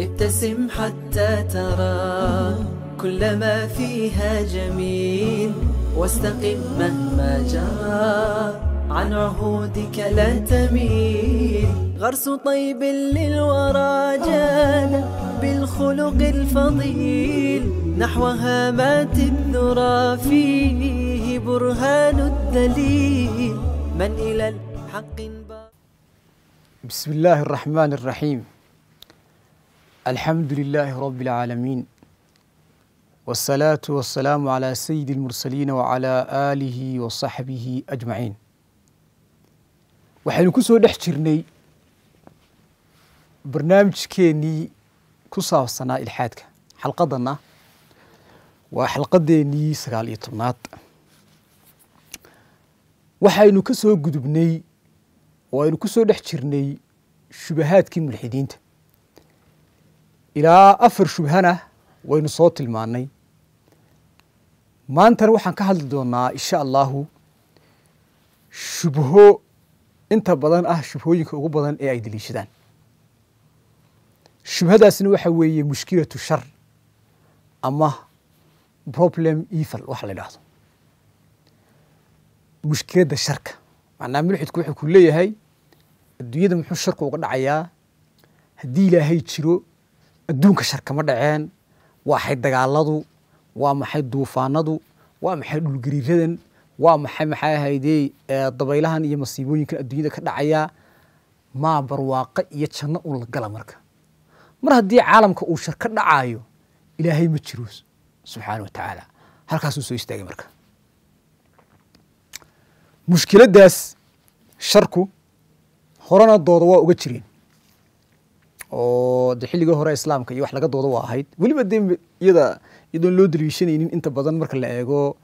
ابتسم حتى ترى كل ما فيها جميل واستقم مهما جرى عن عهودك لا تميل غرس طيب للورى جانا بالخلق الفضيل نحو هامات الذرى فيه برهان الدليل من إلى الحق بسم الله الرحمن الرحيم الحمد لله رب العالمين والصلاة والسلام على سيد المرسلين وعلى آله وصحبه أجمعين waxaynu ku soo dhex jirnay barnaamijkeennii ku saabsanaa ilxaadka xalqadana waa xalqadeennii sagaal iyo tobnaad waxaynu ka soo gudubnay oo aynu ku soo dhex jirnay shubahaadkii mulxidiinta ilaa afar shubhana waynu soo tilmaanay maantana waxaan ka hadli doonaa insha allahu shubho inta badan ah shubhooyinka ugu badan ee ay deliishadaan shubhadaasna waxa weeye mushkilatu shar ama problem evil waxa la idhaahdo mushkiladda sharka macnaa mulxidku wuxuu ku leeyahay adduunyada muxuu sharku uga dhacayaa haddii ilaahay jiro adduunka sharkama dhaceen waxay dagaaladu waa maxay duufaanadu waa maxay dhulgariiradan waa maxay maxaa ahayde dabaylahan iyo masiibooyinkan adduunyada ka dhacayaa maa barwaaqo iyo janno un la gala marka mar haddii caalamka uu shar ka dhacaayo ilaahay ma jiro subxaana wa tacaala halkaasuu soo istaagay marka mushkiladaas sharku horena dooda waa uga jireen oo de xilligii hore islaamka iyo wax laga doodo waa ahayd weliba de iyada iyadoon loo daliishanaynin inta badan marka la eego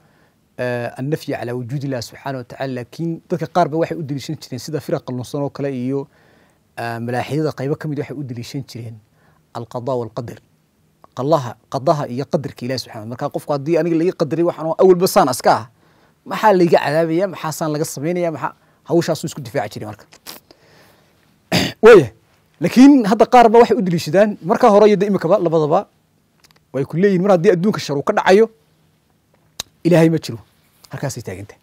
eh, annafyi calaa wujuud illah subxaana watacala laakiin dadka qaar ba waxay u daliishan jireen sida firaqa lunsan oo kale iyo eh, malaaxidyada qaybo ka mid ah waxay u daliishan jireen alqada walqadar qalaha qadaha iyo qadarka ilahi subxana marka qofku haddii aniga laga qadaray waxaan awalba saan iska ah maxaa layga cadaabaya maxaasaan laga sameynaya maxaa hawshaasuu isku difaaci jiray marka waaya laakiin hadda qaarba waxay u deliishadaan markaa hore iyo de imikaba labadaba way ku leeyihin mar haddii adduunka shar uu ka dhacayo ilaahay ma jiro halkaasay taagantah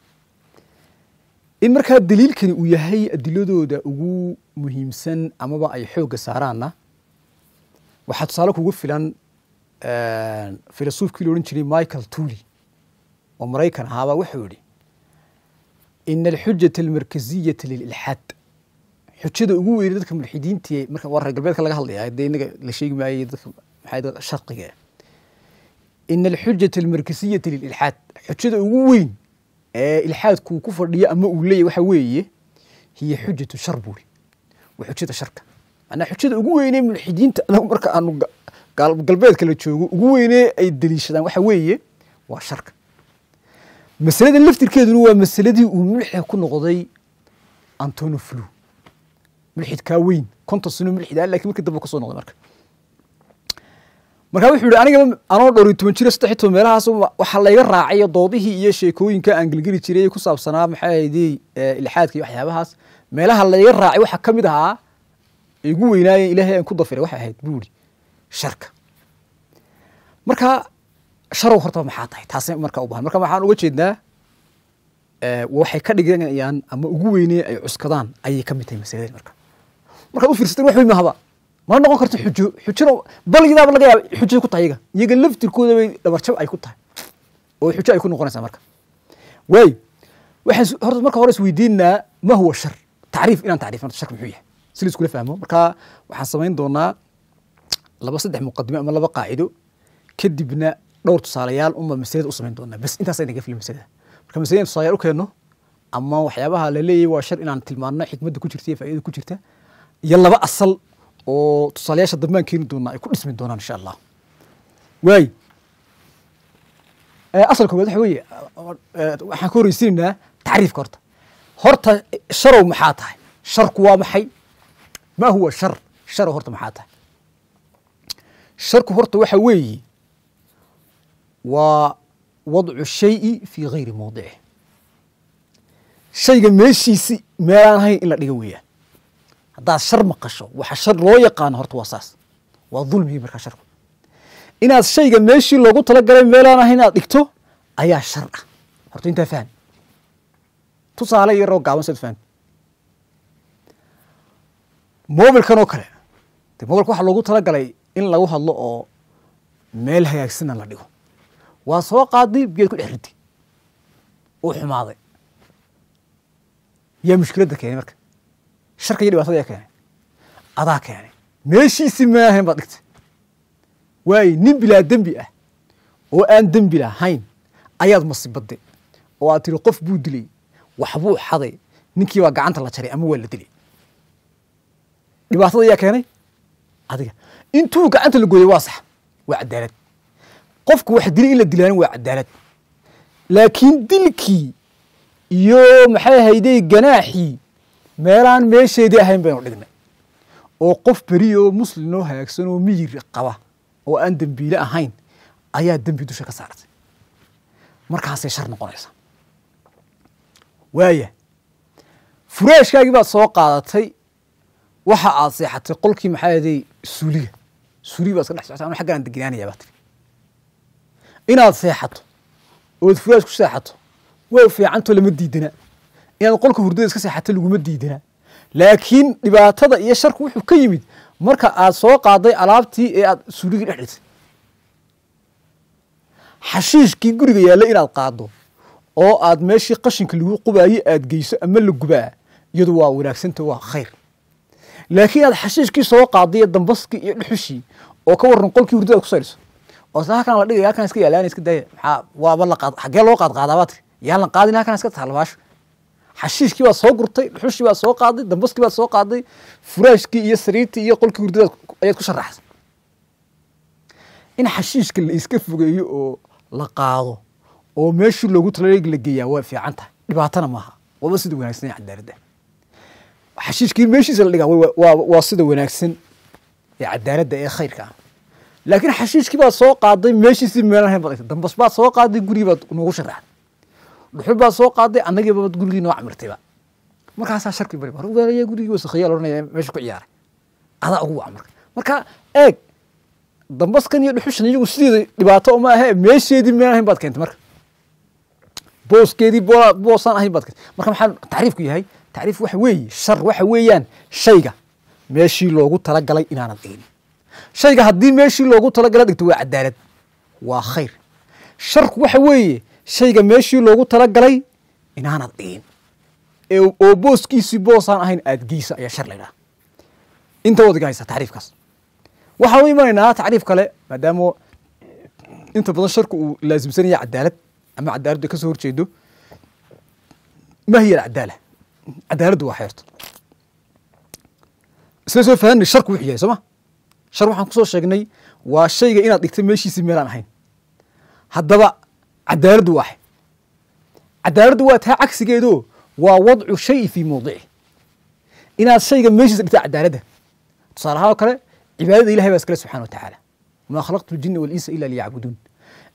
in markaa daliilkani uu yahay adiladooda ugu muhiimsan amaba ay xoogga saaraanna waxaa tusaale kugu filan eh, filasuufkii la odhan jiray michael tuuli oo maraykan ahaabaa wuxuu yihi ina alxujata almarkaziyaa lililxaad xujada ugu weyne dadka mulxidiinti marka waa reer galbeedka laga hadlaya dee inaga la sheegi maayey dadka maxaa sharqiga ah. in alxujata almarkasiyata lililxaad xujada ugu weyn ee ilxaadku ku fadhiyo ama uu leeyahy waxa weeye hiya xujatu shar buuri waa xujada sharka macnaa xujada ugu weynee mulxidiinta anagu marka aanu galbeedka la joogo ugu weynee ay deliishadaan waxa weeye waa sharka masalada laftirkeeduna waa masaladii uu mulxiga ku noqday antonoflu mulxidkaa weyn konton sano mulxid ah, lakin markii dambe kasoo noqday marka markaa wuxuu yihi aniga anoo dhowriyo toban jira saddex toban meelahaas waxaa layga raacayo doodihii iyo sheekooyinka aan gelgeli jiray ku saabsanaa maxaa haydey eh, ilxaadka iyo waxyaabahaas meelaha layga raacay waxaa ka mid ahaa igu weynaayeen ilaahay aan ku dafiray waxay ahayd buu yidhi sharka marka sharow hortaba maxaa tahay taasay marka u marka waxaan uga jeednaa eh, waxay ka dhigayaan ama ugu weynaya ay cuskadaan ayay ka mid tahay masaladeen marka markaad ufiirsatan wax weyn mahaba mana noqon karto xujo xujona balidaaba laga yaaba xujay ku tahay iyaga iyaga laftirkooda bay dhabarjab ay ku tahay oo xujo ay ku noqonaysaa marka waayo waxaan horta marka hore isweydiinaa ma huwa shar tacriif inaan tacriif horta sharka muxuu yahay si laiskula fahmo marka waxaan samayn doonaa laba saddex muqadime ama laba qaacido kadibna dhowr tusaalayaal unba masalada u samayn doonaa bas intaasa inaga fili masalada marka masalada in tusaalayaal u keenno ama waxyaabaha la leeyahay waa shar inaan tilmaanno xikmadda ku jirta iyo faaidada ku jirta iyo laba asal oo tusaalayaasha dambaan keeni doonaa ay ku dhismi doonaan insha allah waay asalka ogaad waxa weeye waxaan ka horeysiinaynaa tacriifka horta horta sharow maxaa tahay sharku waa maxay ma huwa shar sharow horta maxaa tahay sharku horta waxa weeye waa wadcu shayi fii gayri mowdicih shayga meeshiisi meel ahayn in la dhiga weeyaan haddaad shar maqasho waxa shar loo yaqaano horta waa saas waa dulmigii markaa sharku inaad shayga meeshii loogu talagalay meelaan ah inaad dhigto ayaa shar ah horta intaa faham tusaale yaroo gaaban sad faham mobilkan oo kale de mobilka waxaa loogu talagalay in lagu hadlo oo meel hagaagsana la dhigo waa soo qaaday biyaad ku dhex riday uu xumaaday yaa mushkiladda keenay marka sharka iyo dhibaatada keenay adaa keenay meeshiisi maahan baad dhigtay waayo nin bilaa dembi ah oo aan dembi lahayn ayaad masiibaday oo aad tiri qof buu dilay waxbuu xaday ninkii baa gacanta la jaray ama waa la dilay dhibaatada ayaa keenay adiga intuu gacanta la gooyey waa sax waa cadaalad qofku wax dilay in la dilaan waa cadaalad laakiin dilkii iyo maxay ahayday ganaaxii meelaan meesheedii ahayn baynu dhignay oo qof beri oo muslim oo hagaagsan oo miyir qaba oo aan dembiile ahayn ayaa dembi dusha ka saartay markaasay shar noqonaysa waaya fureeshkaagii baad soo qaadatay waxa aad seexatay qolkii maxaa aday suuliga suuliga baad iska dhex socota anu xaggaan deganaanaya baa tiri inaad seexato ood fureesh ku seexato way fiicanto lama diidanaa inaad qolka hurdada iska seexato laguma diidana laakiin dhibaatada iyo sharku wuxuu ka yimid marka aad soo qaaday alaabtii ee aad suuligii dhex dhigtay xashiishkii guriga yaalla inaad qaaddo oo aad meeshii qashinka lagu qubaayo aad geyso ama la gubaa iyadu waa wanaagsanta waa khayr laakiin aad xashiishkii soo qaadday dambaskii iyo dhuxushii oo ka warran qolkii hurdada ku saydhiso oo sa halkaan la dhigaya halkaan iska yaalaana iska daaya maxaa waaba la qaad xaggee loo qaad qaadaabaadka yaan la qaadin halkaan iska taha labaasho xashiishkii baad soo gurtay dhuxushii baad soo qaaday dambaskii baad soo qaaday furaashkii iyo sariirtii iyo qolkii hurdada ayaad ku sharaxsay in xashiishka la iska fogeeyo oo la qaado oo meeshii loogu talaleg la geeyaa waa fiican tahay dhibaatana maaha waaba sida wanaagsan ee cadaaladda xashiishkii meeshiisa la dhigaa waa sida wanaagsan ee cadaaladda ee khayrka ah. laakiin xashiishkii baad soo qaaday meeshiisii meelahayn baad dambash baad soo qaaday gurigii baad noogu sharaxday dhuxul baa soo qaaday annagiiba gurigii noo camirtayba markaasaa sharki bari hor gurigii wasakheeyaa loranaya meesha ku ciyaaray adaa ugu waca marka eeg dambaskan iyo dhuxushan iyagu sideeda dhibaato uma ahe meesheedii meel ahayn baad keentay marka booskeedii boolaa boosaan ahayn baad keentay marka maxaa tacriifku yahay tacriif waxa weeye shar waxa weeyaan shayga meeshii loogu talagalay inaanad dhigin shayga haddii meeshii loogu talagalay dhigto waa cadaalad waa khayr sharku waxa weeye shayga meeshii loogu talagalay inaanad dhiin oo booskiisii boosaan ahayn aad geysa ayaa shar laydhaha inta wadiga haysa tacriifkaas waxaan u imanaynaa tacriif kale maadaama eh, inta badan sharku uu laasimsanaya cadaalad ama cadaaladda ka soo horjeedo ma hiya alcadaala cadaaladdu waa xeerto isla soo fahanay sharku wuxuu yahay soo ma shar waxaan kusoo sheegnay waa shayga inaad dhigtay meeshiisii meelaan ahayn haddaba cadaaladdu waa cadaaladdu waa taa cagsigeedo waa wadcu shayi fii mowdicihi inaad shayga meeshiisa dhigtaa cadaaladda tusaale ahaan oo kale cibaadada ilahay baa iskale subxana watacaala wamaa khalaqtu ljina walinsa ila liyacbuduun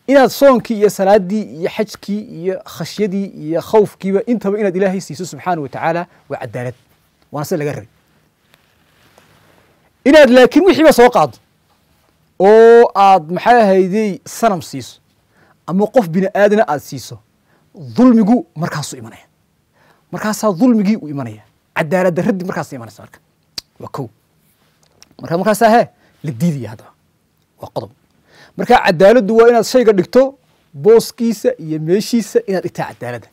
inaad soonkii iyo salaadii iyo xajkii iyo khashyadii iyo khawfkiiba intaba inaad ilaahay siiso subxaana wa tacaala waa cadaalad waana sida laga rabay inaad laakiin wixiiba soo qaado oo aad maxaa ahaydey sanam siiso ama qof bini aadana aad siiso dulmigu markaasuu imanaya markaasaa dulmigii u imanaya cadaalad darradii markaasa imanaysa marka waa ko marka markaasaa he la diidaya haddaba waa qodob marka cadaaladdu waa inaad shayga dhigto booskiisa iyo meeshiisa inaad dhigtaa cadaaladda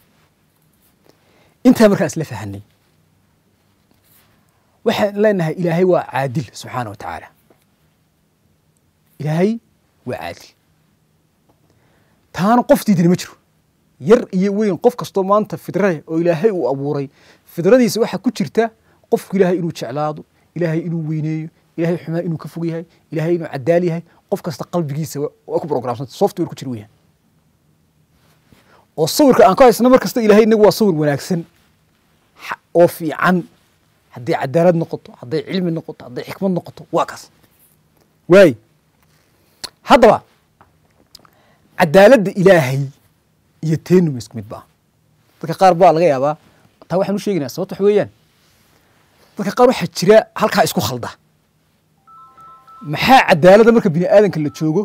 intaa markaa isla fahanay waxaan leenahay ilaahay waa caadil subxaana wa tacaala ilaahay waa caadil taana qof diidana ma jiro yar iyo weyn qof kastoo maanta fidraleh oo ilaahay uu abuuray fidradiisa waxaa ku jirta qofku ilaahay inuu jeclaado ilaahay inuu weyneeyo ilahay xumaa inuu ka fog yahay ilahay inuu cadaal yahay qof kasta qalbigiisa waa ku brograamsanta software ku jir weyaan oo sawirka aan ka haysna mar kasta ilahay inagu waa sawir wanaagsan oo fiican hadday cadaalad noqoto hadday cilmi noqoto hadday xikmad noqoto waa kaas waay haddaba cadaaladda ilaahay iyo teenuma isku mid baa dadka qaar baa laga yaabaa taa waxaan u sheegaynaa sababto wax weeyaan dadka qaar waxaa jira halkaa isku khalda maxaa cadaalada marka bini aadamka la joogo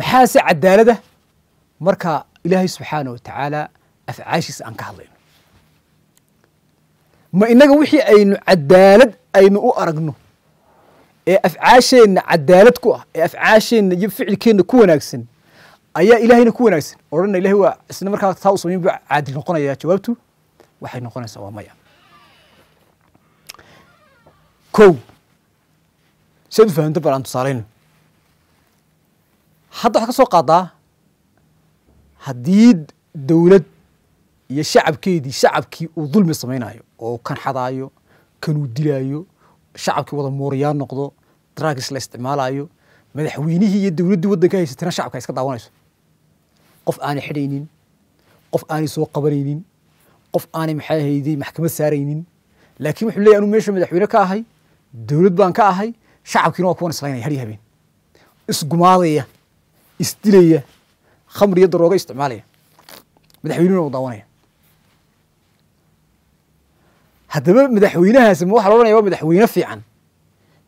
maxaase cadaalada marka ilaahay subxaana wa tacaala afcaashiisa aan ka hadlayno ma innaga wixii aynu cadaalad aynu u aragno ee afcaasheenna cadaalad ku ah ee afcaasheenna iyo ficilkeenna ku wanaagsan ayaa ilaahayna ku wanaagsan odhanna ilahay waa isna markaa taa u samayn buu caadil noqonaya jawaabtu waxay noqonaysaa waa maya kow siad u fahamta bal aan tusaalayno hadda waxaa ka soo qaadaa haddii dowlad iyo shacabkeedii shacabkii uu dulmi samaynayo oo kan xadaayo kanuu dilaayo shacabkii wada mooriyaan noqdo daraagis la isticmaalaayo madaxweynihii iyo dowladdii waddanka haysatana shacabka iska daawanayso qof aanay xidhaynin qof aanay soo qabanaynin qof aanay maxaa maxkamad saaraynin laakiin wuxuu leeyahy anuu meesha madaxweyne ka ahay dowlad baan ka ahay shacabkiina waa kuwan islaynaya har habeen isgumaadaya isdilaya khamri iyo darooga isticmaalaya madaxweynihuna u daawanaya haddaba madaxweynahaasi ma waxa la odhanaya waa madaxweyne fiican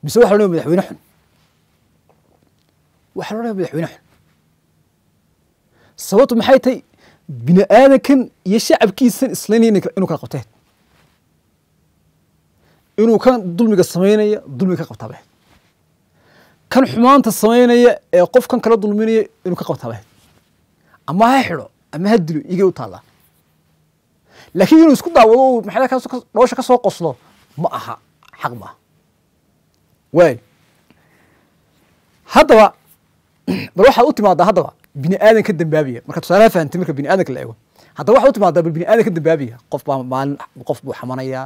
mise waxa la odhanaya madaxweyne xun waxaa lo odhanaya madaxweyne xun sababtu maxay tahay bini aadankan iyo shacabkiisan islaynayn inuu kala qabteen inuu kan dulmiga samaynaya dulmiga ka qabtaabahayd kan xumaanta samaynaya ee qofkan kala dulminaya inuu ka qabtaabahayd ama ha xidho ama ha dilo igay u taallaa laakiin inuu isku daawado maxay dhoosha ka soo qoslo ma aha xaq maa aha waayo haddaba bal waxaa u timaaddaa haddaba bini aadan ka dambaabaya marka tusaalaha fahamtay marka bini aadanka la eego haddaba waxaa u timaaddaa bal bini aadan ka dambaabaya qof baa maalin qof buu xamanayaa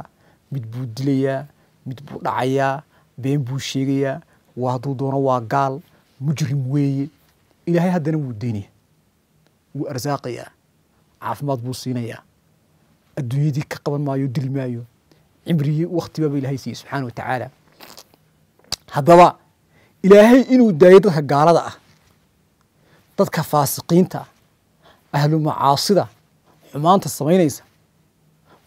mid buu dilayaa mid buu dhacayaa been buu sheegayaa waa hadduu doono waa gaal mujrim weeye ilaahay haddana wuu deynaya wuu arsaaqayaa caafimaad buu siinayaa adduunyadii ka qaban maayo dili maayo cimrigii waktibaaba ilaahay siiyey subxaana wa tacaala haddaba ilaahay inuu daayo dadka gaalada ah dadka faasiqiinta ahlu macaasida xumaanta samaynaysa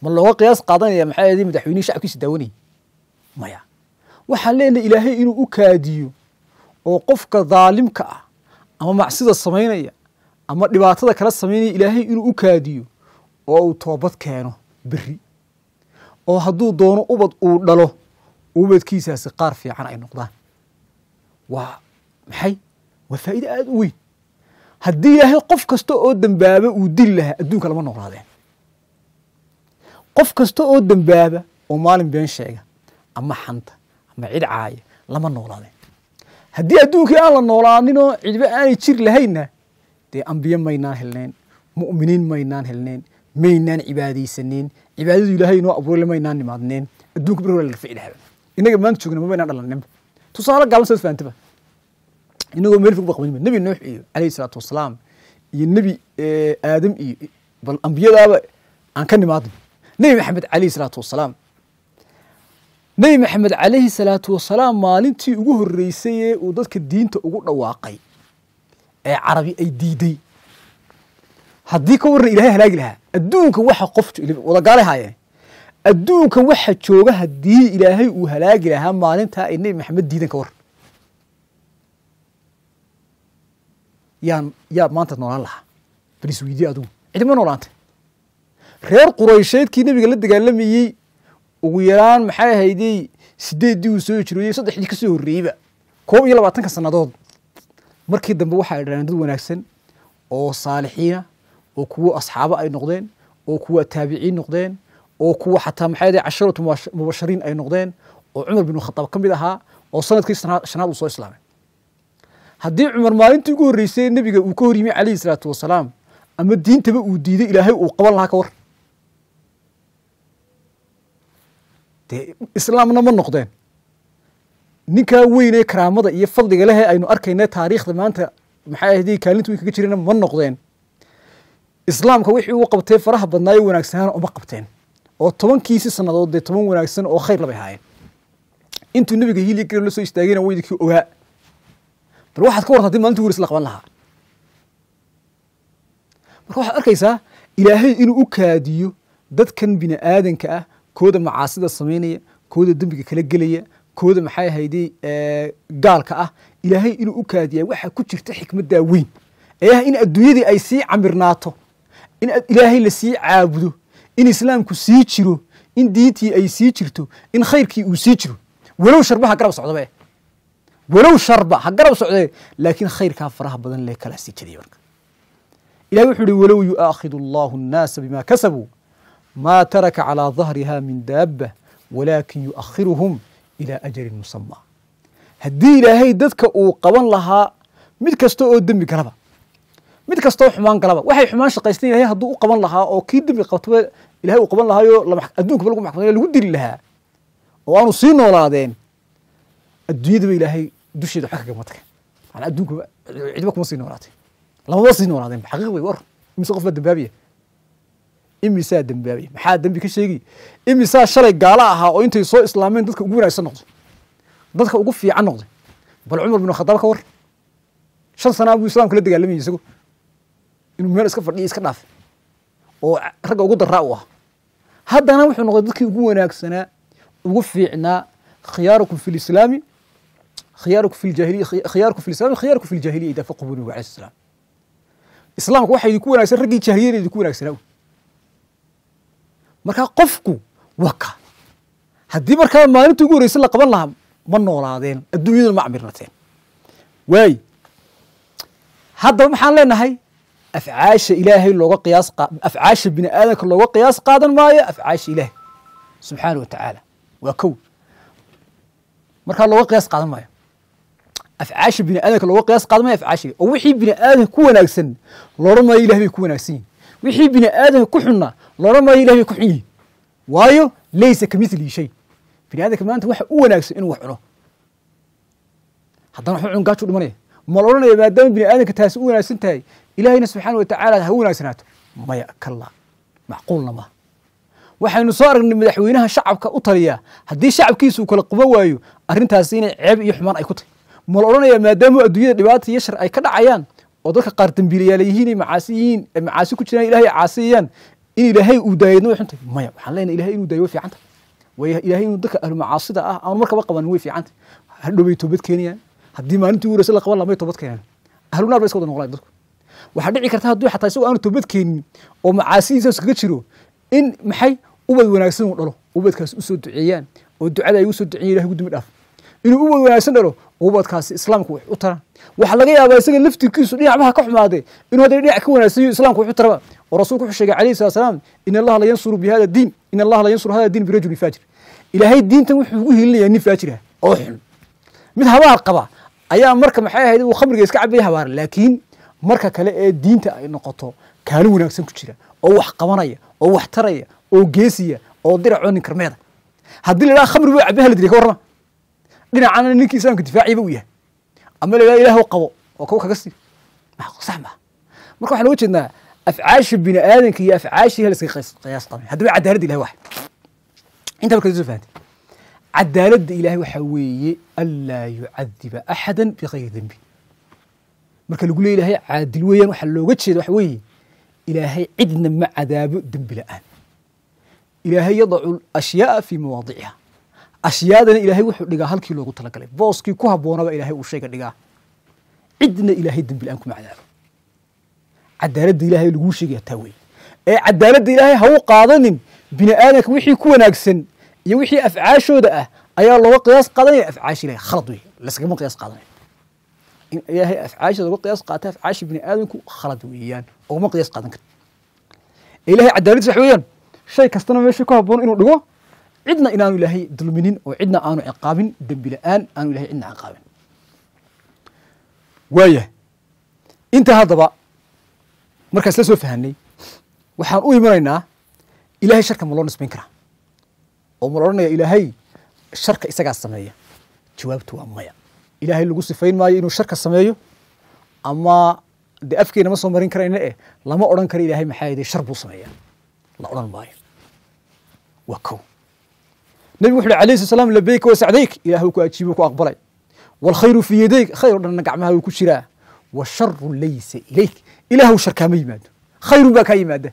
ma looga qiyaas qaadanaya maxaa ydi madaxweynihii shacabkiisa daawanayay maya waxaan leenahay ilaahay inuu u kaadiyo oo qofka daalimka ah ama macsida samaynaya ama dhibaatada kala samaynaya ilaahay inuu u kaadiyo oo uu toobad keeno beri oo hadduu doono ubad uu dhalo ubadkiisaasi qaar fiican ay noqdaan waa maxay waa faa'iide aada u weyn haddii ilaahay qof kasta oo dembaaba uu dili lahaa adduunka lama noolaadeen qof kasta oo dembaaba oo maalin been sheega ama xanta ama cid caaya lama noolaadeen haddii adduunkii aan la noolaaninoo cidba aanay jir lahaynna dee ambiye maynaan helnayn mu'miniin maynaan helnayn maynaan cibaadaysanayn cibaadadu ilaahay inoo abuurle maynaan nimaadneen adduunka bari waa la rafci dhahaba innaga maanta joogna ma dhalanninba tusaale gaalan saas faantaba inagoo meel fog ba qabanima nebi nuux iyo alayhi isalaatu wasalaam iyo nebi eh, aadam iyo bal ambiyadaaba aan ka nimaadno nebi maxamed alayhi isalaatu wasalaam nebi maxamed calayhi salaatu wasalaam maalintii ugu horreysay ee uu dadka diinta ugu dhawaaqay ee carabi ay diiday haddii ka warran ilahay halaagi lahaa adduunka waxa qof wadagaale adduunka waxa jooga haddii ilaahay uu halaagi lahaa maalintaa ay nebi maxamed diidan ka warran yaan yaa maanta noolaan lahaa bal isweydi adugu cidima noolaantay reer quraysheedkii nebiga la dagaalamayey ugu yaraan maxay ahaydey sideeddii uu soo hijrooyey saddexdii ka soo horreeyeyba koob iyo labaatanka sannadood markii dambe waxa ay dad wanaagsan oo saalixiina oo kuwo asxaabo ay noqdeen oo kuwa taabiciin noqdeen oo kuwa xataa maxay ahaydey casharatu mubashariin ay noqdeen oo cumar binu khataab ka mid ahaa oo sanadkii shanaad uu soo islaamay haddii cumar maalintii ugu horreysay nebiga uu ka hor yimi calayhi salaatu wasalaam ama diintaba uu diiday ilaahay uu qaban lahaa ka war dee islaamna ma noqdeen ninkaa weynee karaamada iyo fadliga lehee aynu arkayna taariikhda maanta maxay ahday kaalinta way kaga jirana ma noqdeen islaamka wixii uu qabtee faraha badnaa wanaagsanaana uma qabteen oo tobankiisi sannadood dee toban wanaagsan oo khayr la bay intuu nebiga hiiliya garab la soo istaagayna weydikii ogaa bal waxaad ka wartati maalinti war isla qaban lahaa marka waxaad arkaysaa ilaahay inuu u kaadiyo dadkan bini aadanka ah kooda macaasida samaynaya kooda dembiga kala gelaya kooda maxay ahayde gaalka ah ilaahay inuu u kaadiyaa waxaa ku jirta xikmaddaa weyn ee ah in adduunyadii ay sii camirnaato in ilaahay la sii caabudo in islaamku sii jiro in diintii ay sii jirto in khayrkii uu sii jiro walow sharbaha garab socdaba walow sharba ha garab socdee laakiin khayrkaa faraha badan lee kala sijadiy marka ilahiy wuxuu yihi walow yu'aakhidu allahu annaasa bima kasabuu maa taraka calaa dahriha min daaba walaakin yu'akhiruhum ilaa ajalin musama haddii ilaahay dadka uu qaban lahaa mid kasta oo dembi galaba mid kastaoo xumaan galaba waxay xumaan shaqaysteen ilahay hadduu u qaban lahaa oo kii dembi qabtaba ilahay uu qaban lahaayo addunkaba lagu maxkamad lagu dili lahaa oo aanu sii noolaadeen adduunyadaba ilaahay dusheeda waxba kagama tageen maanaa adduunka cidba kuma sii noolaatay lamama sii noolaadeen xaqiiq wey war imise qof baa dambaabiya imisaa dambaabiya maxaa dembi ka sheegi imisaa shalay gaalo ahaa oo intay soo islaameen dadka ugu wanaagsan noqday dadka ugu fiican noqday bal cumar bin khadaab ka war shan sanaa buu islaamka la dagaalamayay isagu inuu meel iska fadhiya iska dhaafay oo ragga ugu daraa u ah haddana wuxuu noqday dadkii ugu wanaagsanaa ugu fiicnaa khiyaarukum fi lislaami khiyaarku fi ljahiliya lislam khiyaarku fi ljahiliya idaa faqhu nabigu alayhi salam islaamku waxa idinku wanaagsan raggii jahiliyada idinku wanaagsanaa u markaa qofku waka haddii markaa maalinta ugu horreysa la qaban lahaa ma noolaadeen adduunyaduna ma camirnateen waay haddaba maxaan leenahay afcaasha ilaahay looga qiyaas afcaasha bini aadamka looga qiyaas qaadan maayo afcaasha ilaahay subxaana wa tacaala waa kow markaa looga qiyaas qaadan maayo afcaasha bini aadamka looga qiyaas qaadmaya afcaashiga oo wixii bini aadamka ku wanaagsan loodhan maayo ilahi bay ku wanaagsan yihin wixii bini aadamka ku xunna loodhan maayo ilahi bay ku xun yihin waayo laysa ka shay bini aadamka maanta waxa u wanaagsan inuu wax cuno haddana waxba cun gaaju dhimanaya ma la maadaama bini aadamka taasi u wanaagsan tahay ilaahayna subxaana watacaala ha wanaagsanaato maya kalla macquulna maaha waxaynu soo aragnay madaxweynaha shacabka u taliya haddii shacabkiisa kala quban waayo arrintaasi inay ceeb iyo xumaan ay ku tahy ma la odhanaya maadaama adduunyada dhibaata iyo shar ay ka dhacayaan oo dadka qaar dambiilayaala yihiin macaasi yihiin macaasi ku jiraan ilahay caasiyayaan in ilaahay uu daayadna way xuntay maya waxaan leenahay ilahay inuu daayo way fiicanta way ilaahay inuu dadka ahlu ah aan markaba qabanin way fiicanta hadhowbay toobad keenayaan haddii maalintii ugu la qaban lahaa toobad keenaan ahlunaar bay iska wada dadku waxaa dhici karta hadduu xataa isagoo aanu toobad keenin oo macaasidiisa iskaga jiro in maxay ubad wanaagsan uu dhalo ubadkaas u duceeyaan oo ducada ay ugu soo ilahay ugu dhaaf inuu ubad wanaagsan dhalo ubadkaasi islaamku wax u tara waxaa laga yaabaa isaga laftirkiisu dhinacbaha ka xumaadee inuu haday dhinac ka wanaagsanyo islaamka wax u taraba oo rasulku wuxuu sheegay alayhi salat salaam in allaha la yansuru bi diin in allaha la yansuru hada diin birajulin faajir ilaahay diintan wuxuu ugu hiilinaya nin faajirah oo xun mid habaar qaba ayaa marka maxay ahayd uu khamriga iska cabaya habaara laakiin marka kale ee diinta ay noqoto kaalin wanaagsan ku jira oo wax qabanaya oo wax taraya oo geesiya oo dirac oo ninkarmeeda haddii la idhaha khamri buu cabaya haladiriya ka warrama dhinacana ninki islaamka difaaciiba u yahay ama la ilaah qabo oo kaw kaga sii sax marka waxaan uga jeednaa afcaasha bini aadanka iyo afcaashii ha laskaga qiyaas qabin haddaba cadaaladda ilahay waxa intaa markaa soo fahamtay cadaaladda ilaahay waxaa weeye anlaa yucadiba axada bikayri dembi marka lagu leeyahay caadil weeyaan waxaa looga jeeda waxa weeye ilaahay cidna ma cadaabo dembi la-aan ilaahay yadacu ashyaaa fii mawaadiciha ashyaadana ilaahay wuxuu dhigaa halkii loogu talagalay booskii ku habboonaba ilahay uu shayga dhigaa cidna ilaahay dembilaan kuma cadaabo cadaaladda ilaahay laguu sheegaya taa wey ee cadaaladda ilaahay ha u qaadanin bini aadamka wixii ku wanaagsan iyo wixii afcaashooda ah ayaa looga qiyaas qaadanaya afcaash ilahay khalad wey laskagama qiyaas qaadanayo in ilaahay afcaasha looga qiyaas qaata afcaasha bini aadamku khalad weeyaan oogama qiyaas qaadan karti ilahay cadaaladdiis wax weeyaan shay kastana meesha ku habboon inuu dhigo cidna inaanu ilaahay dulminin oo cidna aanu ciqaabin dembi la-aan aanu ilahay cidna ciqaabin waaya inta haddaba markaas la soo fahanay waxaan u imanaynaa ilaahay sharka ma loo nisbayn karaa oo ma la odhanaya ilaahay sharka isagaa sameeya jawaabtu waa maya ilaahay lagu sifayn maayo inuu sharka sameeyo ama de afkeena ma soo marin karayna eh lama odhan kara ilahay maxaa yeelay shar buu sameeya la odhan maayo waa kow nabig wuxu alayhi salam labayk wa sacdayk ku ajiibu ku aqbalay waalkhayru fii yadayk khayr o dhanna gacmahaagu ku jiraa washaru laysa ilayk ilaahw shar kaama yimaado khayrun baa kaa yimaada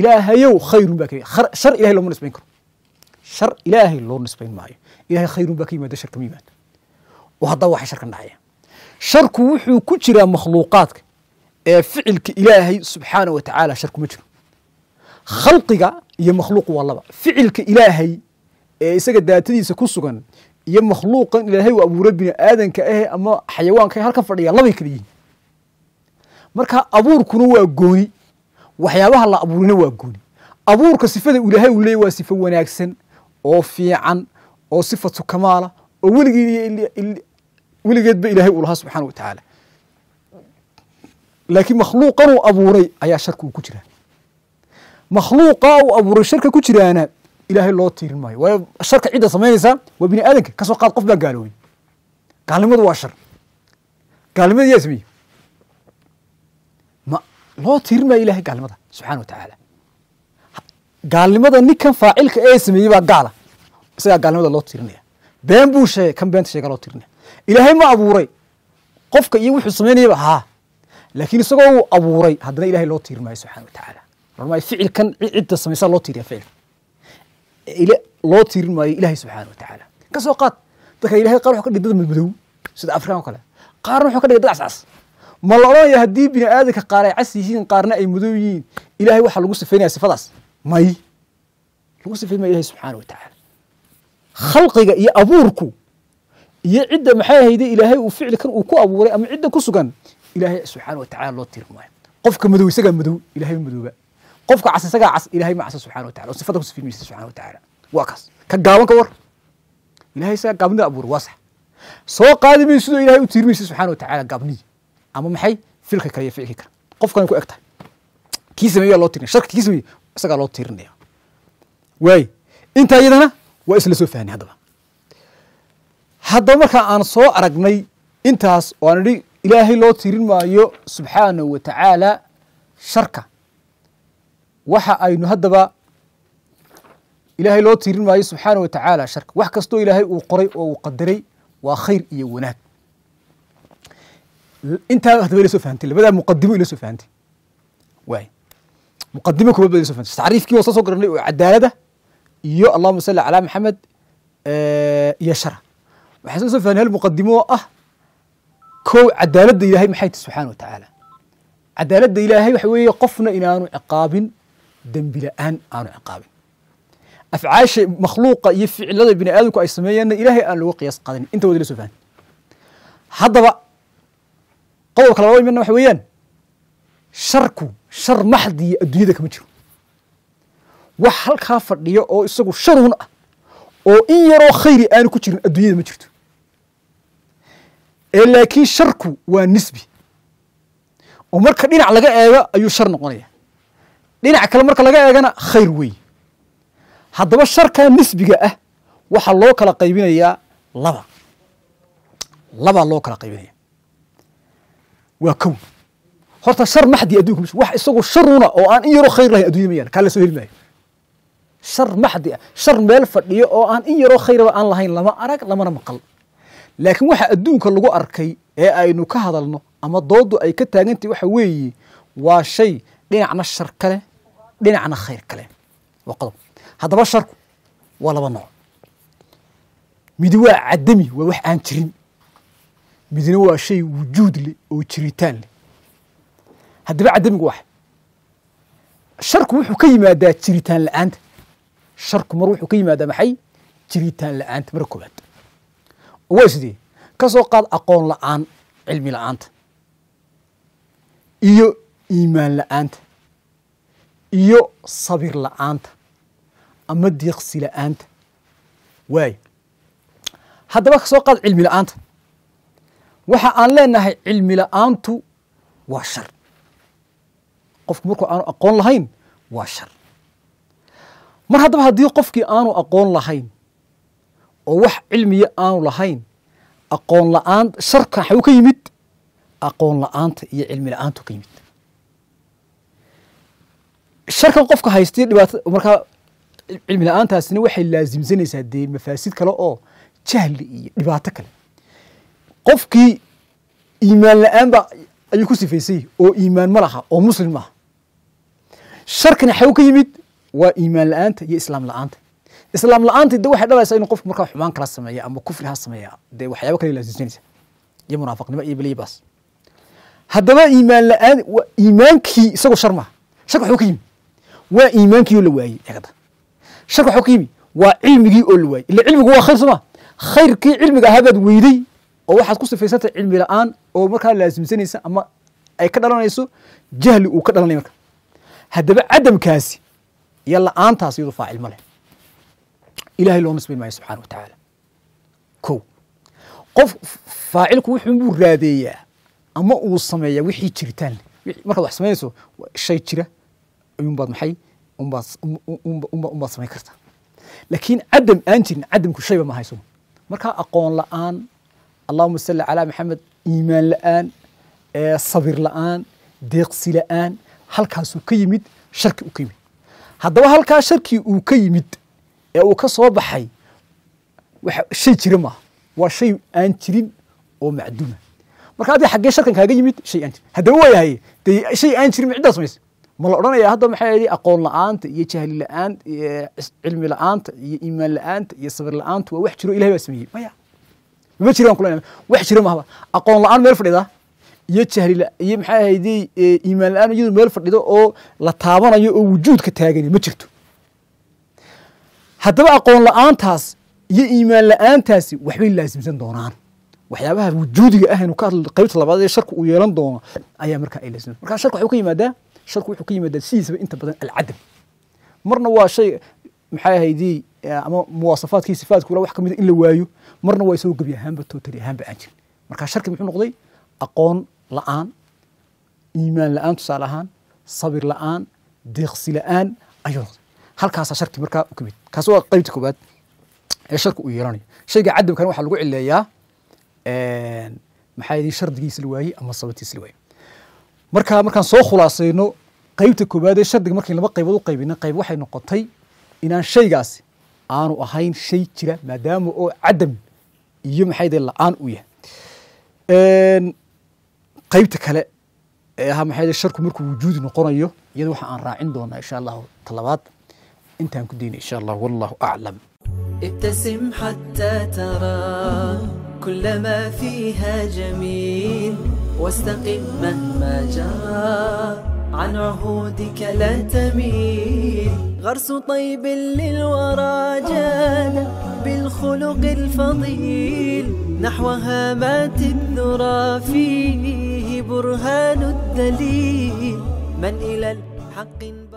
ilaahayow khayrun baa ka ilahay looma nisbayn karo shar ilaahay loo nisbayn maayo ilahay khayrun baa ka yimaada shar kama yimaado oo haddaba waxay sharkan dhacaya sharku wuxuu ku jiraa makhluuqaadka ee ficilka ilaahay subxaana wa tacaala shar kuma jiro khalqiga iyo makhluuq waa laba ficilka ilaahay ee isaga daatadiisa ku sugan iyo makhluuqan ilaahay u abuura bini aadanka ah ama xayawaanka ah, halka fadhiya labay kala yihin marka abuurkuna waa gooni waxyaabaha la abuurina waa gooni abuurka sifada ilaahay uu leey waa sifo wanaagsan oo fiican oo sifatu kamaala oo weligii weligeedba ilaahay uu lahaa subxaana wa tacaala laakiin makhluuqan uu abuuray ayaa sharka uu ku jiraa makhluuqa uu abuuray sharka ku jiraana ilaahay loo tiirin maayo waayo sharka cidda samaynaysaa waa bini aadanka kasoo qaad qof baa gaaloobay gaalnimadu waa shar gaalnimada yaa sameeyey ma loo tiirin maayo ilahay gaalnimada subxana wa tacaala gaalnimada ninkan faacilka ee sameeyey baa gaala isagaa gaalnimada loo tiirinaya been buu sheegay kan beenta sheega loo tirinaya ilaahay ma abuuray qofka iyo wuxuu samaynayaba haa laakiin isagoo uu abuuray haddana ilahay loo tiiri maayo subxana wa tacaala ficilkan cidda samaysaa loo tiiriya ficilka loo tiirin maayo ilahay subxaana watacaala ka soo qaad dadka ilahay qaar wuxuu ka dhigay dad madmadow sida afrikaan oo kale qaarna wuxuu ka dhigay dad cascas ma la odhanaya haddii bini aadamka qaar ay cas yihiin qaarna ay madow yihiin ilahay waxaa lagu sifaynaya sifadaas may lagu sifayn maya ilahay subxaana watacaala khalqiga iyo abuurku iyo cidda maxay hayde ilaahay uu ficli uu ku abuuray ama cidda ku sugan ilahay subxaana watacaala loo tiiri maayo qofka madow isagaa madow ilahay madooba qofka cas isagaa cas ilahay ma casa subxana watacala oo sifada kusifin subxana watacaala waa kaas ka gaaban ka war ilahay isagaa gaabnida abuura waa sax soo qaadi mayso sidoo ilahay u tiiri subxana watacaala gaabnidii ama maxay filka kale iyo ficilki kale qofkan ku egtahay kii sameeyaa loo tirinaya sharka kii sameeyey isagaa loo tirinaya waaye intaa iyadana waa isla soo fahanay haddaba haddaba markaa aan soo aragnay intaas oo aan idhi ilaahay loo tirin maayo subxaana wa tacaala sharka waxa aynu haddaba ilaahay loo tiirin maayo subxaana wa tacaala sharka wax kastoo ilaahay uu qoray oo uu qadaray waa khayr iyo wanaag intaa hadaba ila fahantay labadaa muqadimo ila fahantay waay muqadimo koobaad baa ila fahantay tacriifkii waa soo garanay oo cadaalada iyo allahuma salli calaa maxamed eh, iyo shara waxaan soo soo hal muqadimo ah kow cadaaladda ilaahay maxay tahy subxaana wa tacaala cadaaladda ilaahay waxa weeye qofna inaanu ciqaabin dembi la-aan aanu ciqaabin afcaasha makhluuqa iyo ficilada bini aadamku ay sameeyeenna ilaahay aan looga qiyaas qaadanin intawoodi la soo fahan haddaba qodobka laba imana waxa weeyaan sharku shar maxdiya adduunyada kama jiro wax halkaa fadhiyo oo isagu sharuun ah oo in yaroo khayri aanu ku jirin adduunyada ma jirto ee laakiin sharku waa nisbi oo marka dhinac laga eego ayuu shar noqonaya dhinac kale marka laga eegana khayr wey haddaba sharkan nisbiga ah waxaa loo kala qaybinayaa laba labaa loo kala qaybinaya waa kown horta shar maxdi adduunka mus wax isagu sharuna oo aan in yaroo khayr lahayn addunya mayaan kaa la heli maayo shar maxdi ah shar meel fadhiyo oo aan in yaroo khayraba aan lahayn lama arag lamana maqal laakiin waxa adduunka lagu arkay ee aynu ka hadalno ama dooddu ay ka taagantahy waxa weeye waa shay dhinacna shar ka dhinacna khayr kale waa qodob haddaba sharku waa laba nooc midi waa cadami waa wax aan jirin midina waa shay wujuud le oo jiritaan leh haddaba cadamigu waxa sharku wuxuu ka yimaadaa jiritaan la-aanta sharku mar wuxuu ka yimaadaa maxay jiritaan la-aanta marka koowaad oo waa sidee ka soo qaad aqoon la-aan cilmi la-aanta iyo iimaan la-aanta iyo sabir la'aanta ama deeqsi la'aanta waay haddaba ka soo qaad cilmi la'aanta waxa aan leenahay cilmi la'aantu waa shar qofku markuu aanu aqoon lahayn waa shar mar haddaba haddii qofkii aanu aqoon lahayn oo wax cilmiya aanu lahayn aqoon la'aan sharka waxuu ka yimid aqoon la'aanta iyo cilmi la'aantu ka yimid sharkan qofka haystay dhibaato markaa cilmi la-aantaasina waxay laasimsanaysaa dee mafaasid kale oo jahli iyo dhibaato kale qofkii iimaan la-aan ayuu ku sifaysay oo iimaan ma laha oo muslim maaha sharkan xew ka yimid waa iimaan la-aanta iyo islaam la-aanta islaam la-aanta de waxay dhalaysaa inuu qofku markaa xumaan kala sameeya ama kufri ha sameeya dee waxyaaba kale laasimsanaysa iyo munaafiqnimo iyo beliyo haddaba iimaan la-aan iimaankii isagoo shar maaha shar waxuu ka yimid waa iimaankiio la waayey ada sharka xog kiimi waa cilmigii oo la waayey ille cilmigu waa khayr sooma khayrkii cilmiga ahaa weyday oo waxaad ku sifaysantay cilmi la-aan oo markaa laasimsanaysa ama ay ka dhalanayso jahli uu ka dhalanay marka haddaba cadamkaasi iyo la-aantaas iyadu faacil leh ilahay looma smayn maayo subxana wa tacaala ko qof faacilku wuxuunbuu raadeeyaa ama uu sameeyaa wixii jiritaan markaad wax samaynayso shay jira unbaad maxay unbaad um, um, samayn kartaa laakiin cadam aan jirin cadamku shayba maaha isagu markaa aqoon la'aan allahuma salli calaa maxamed iimaan la'aan sabir la'aan deeqsi la'aan halkaasuu ka yimid sharki uu ka yimid haddaba halkaa sharkii uu ka yimid ee uu ka soo baxay shay jira maaha waa shay aan jirin oo macduuma marka adiga xaggee sharkan kaaga yimid shay aan jirin haddaba waayahay dee shay aan jirin ma ciddaa samaysa ma la odhanaya hadda maxay ahayd aqoon la'aanta iyo jahli la'aan cilmi la'aanta iyo iimaan la'aanta iyo sabir la'aanta waa wax jiro ilahay baa sameeyey maya ma jiraan kulenahay wax jiro mahaba aqoon la'aan meel fadhida iyo jahli iyo maxay ahayd e, iimaan la'aan iyadu meel fadhido oo la taabanayo oo wujuudka taagani ma jirto haddaba aqoon la'aantaas iyo iimaan la'aantaasi waxbay laasimsan doonaan waxyaabaha wujuudiga ah ka hadlo qaybta labaad ee sharku uu yeelan doono ayaa markaa ay laasimsan markaa sharku waxuu ka yimaadaa sharku wuxuu ka yimaadaa sidiisaba inta badan alcadam marna waa shay maxay ahaydii ama muwaasafaadkii sifaadkula wax ka in la waayo marna waa isagoo gebi ahaanba tootali ahaanba aan jirin marka sharki muxuu noqday aqoon la-aan iimaan la-aan tusaale ahaan sabir la-aan deeqsi la-aan ayuu noqday halkaasaa sharki markaa u ka mid waa qeybta koowaad ee sharka uu yeelanayo shayga cadamkana waxaa lagu cileeyaa maxaa yidhi shardigiisa la waayey ama sababtiisa la waayey markaa markaan soo khulaasayno qeybta koowaad ee shardiga markayn laba qaybood u qaybina qayb waxay noqotay inaan shaygaasi aanu ahayn shay jira maadaama oo cadam iyo maxay la-aan u yahay qaybta kale ee ahaa maxay sharku markuu wujuudi noqonayo iyada waxa aan raacin doonaa insha allahu talabaad intaan ku dayna insha allah wallahu aclam ابتسم حتى ترى كل ما فيها واستقم مهما جرى عن عهودك لا تميل غرس طيب للورى جانا بالخلق الفضيل نحو هامات الذرى فيه برهان الدليل من إلى الحق